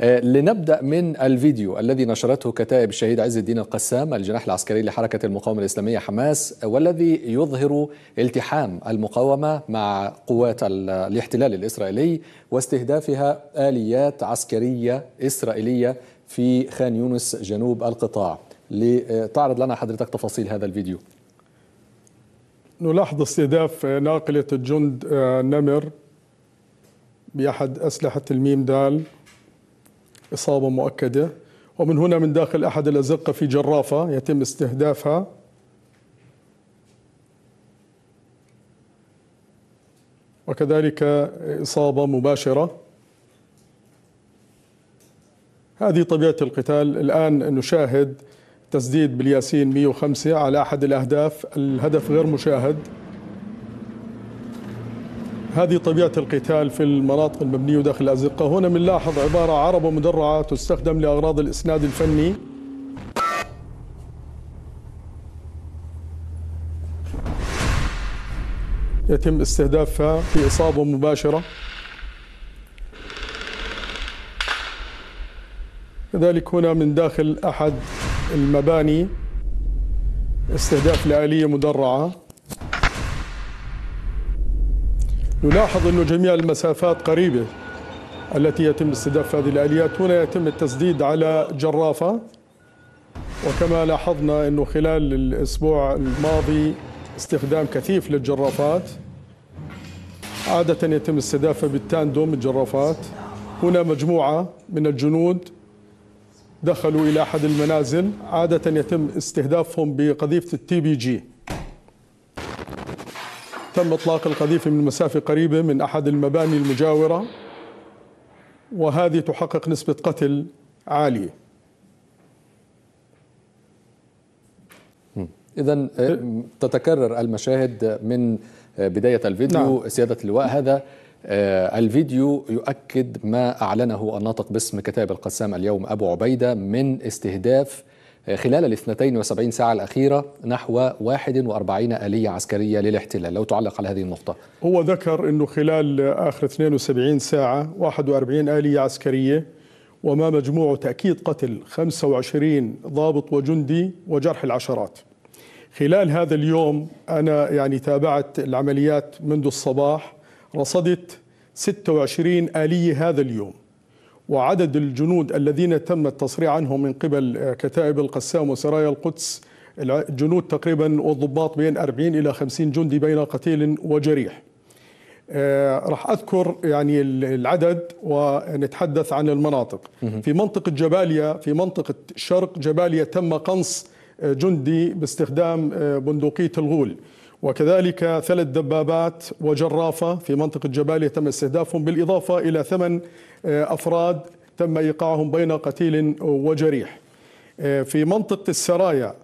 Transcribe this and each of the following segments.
آه، لنبدأ من الفيديو الذي نشرته كتائب الشهيد عز الدين القسام الجناح العسكري لحركة المقاومة الإسلامية حماس والذي يظهر التحام المقاومة مع قوات الاحتلال الإسرائيلي واستهدافها آليات عسكرية إسرائيلية في خان يونس جنوب القطاع لتعرض آه، لنا حضرتك تفاصيل هذا الفيديو نلاحظ استهداف ناقلة الجند آه، نمر بأحد أسلحة الميم دال إصابة مؤكدة ومن هنا من داخل أحد الأزقة في جرافة يتم استهدافها وكذلك إصابة مباشرة هذه طبيعة القتال الآن نشاهد تسديد بالياسين 105 على أحد الأهداف الهدف غير مشاهد هذه طبيعة القتال في المناطق المبنية داخل الأزقة هنا بنلاحظ عبارة عربة مدرعة تستخدم لأغراض الإسناد الفني يتم استهدافها في إصابة مباشرة كذلك هنا من داخل أحد المباني استهداف لآلية مدرعة نلاحظ أن جميع المسافات قريبة التي يتم استهداف هذه الآليات هنا يتم التسديد على جرافة وكما لاحظنا أنه خلال الأسبوع الماضي استخدام كثيف للجرافات عادة يتم استهدافها بالتاندوم الجرافات هنا مجموعة من الجنود دخلوا إلى أحد المنازل عادة يتم استهدافهم بقذيفة التي بي جي تم إطلاق القذيفة من مسافة قريبة من أحد المباني المجاورة وهذه تحقق نسبة قتل عالية إذا آه، تتكرر المشاهد من آه، بداية الفيديو نعم. سيادة اللواء هذا آه، الفيديو يؤكد ما أعلنه الناطق باسم كتاب القسام اليوم أبو عبيدة من استهداف خلال ال 72 ساعة الأخيرة نحو 41 آلية عسكرية للاحتلال لو تعلق على هذه النقطة هو ذكر أنه خلال آخر 72 ساعة 41 آلية عسكرية وما مجموع تأكيد قتل 25 ضابط وجندي وجرح العشرات خلال هذا اليوم أنا يعني تابعت العمليات منذ الصباح رصدت 26 آلية هذا اليوم وعدد الجنود الذين تم التصريح عنهم من قبل آه، كتائب القسام وسرايا القدس الجنود تقريبا والضباط بين 40 إلى 50 جندي بين قتيل وجريح آه، راح أذكر يعني العدد ونتحدث عن المناطق في منطقة جباليا في منطقة شرق جباليا تم قنص آه، جندي باستخدام بندقية الغول وكذلك ثلاث دبابات وجرافة في منطقة جبالية تم استهدافهم بالإضافة إلى ثمن آه، أفراد تم إيقاعهم بين قتيل وجريح آه، في منطقة السرايا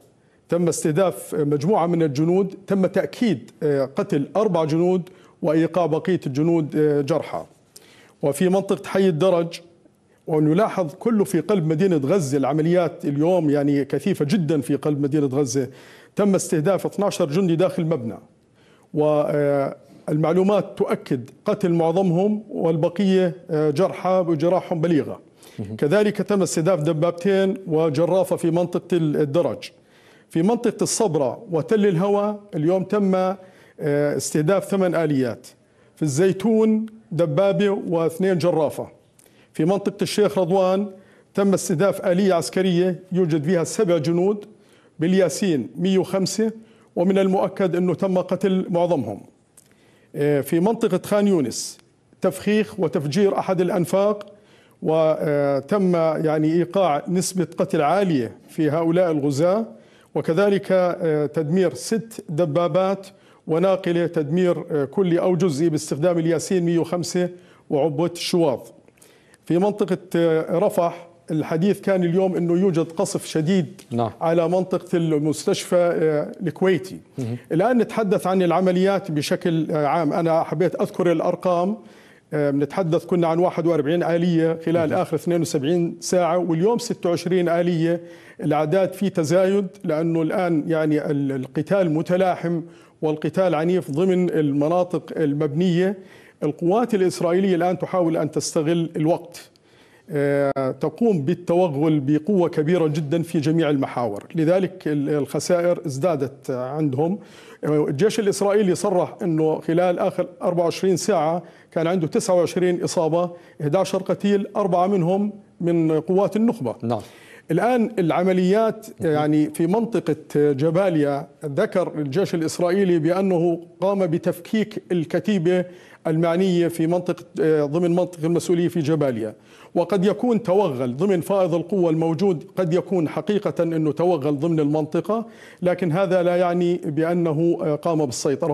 تم استهداف مجموعة من الجنود تم تأكيد آه، قتل أربع جنود وإيقاع بقية الجنود جرحى وفي منطقة حي الدرج وأن يلاحظ كله في قلب مدينة غزة العمليات اليوم يعني كثيفة جدا في قلب مدينة غزة تم استهداف 12 جندي داخل مبنى والمعلومات تؤكد قتل معظمهم والبقية آه، جرحى وجراحهم بليغة كذلك تم استهداف دبابتين وجرافة في منطقة الدرج في منطقة الصبرة وتل الهوى اليوم تم آه، استهداف ثمان آليات في الزيتون دبابة واثنين جرافة في منطقة الشيخ رضوان تم استهداف آلية عسكرية يوجد فيها سبع جنود بالياسين 105 ومن المؤكد أنه تم قتل معظمهم آه، في منطقة خان يونس تفخيخ وتفجير أحد الأنفاق وتم آه، يعني إيقاع نسبة قتل عالية في هؤلاء الغزاة وكذلك آه، تدمير ست دبابات وناقلة تدمير كلي أو جزئي باستخدام الياسين 105 وعبوة الشواظ في منطقة آه، رفح الحديث كان اليوم أنه يوجد قصف شديد نعم. على منطقة المستشفى آه، الكويتي مه. الآن نتحدث عن العمليات بشكل آه، عام أنا حبيت أذكر الأرقام بنتحدث كنا عن 41 آلية خلال مه. آخر 72 ساعة واليوم 26 آلية الأعداد في تزايد لأنه الآن يعني القتال متلاحم والقتال عنيف ضمن المناطق المبنية القوات الإسرائيلية الآن تحاول أن تستغل الوقت آه، تقوم بالتوغل بقوة كبيرة جدا في جميع المحاور لذلك الخسائر ازدادت عندهم آه، الجيش الإسرائيلي صرح أنه خلال آخر 24 ساعة كان عنده 29 إصابة 11 قتيل أربعة منهم من قوات النخبة نعم. الآن العمليات يعني في منطقة جباليا ذكر الجيش الإسرائيلي بأنه قام بتفكيك الكتيبة المعنية في منطقة ضمن منطقة المسؤولية في جباليا وقد يكون توغل ضمن فائض القوة الموجود قد يكون حقيقة أنه توغل ضمن المنطقة لكن هذا لا يعني بأنه قام بالسيطرة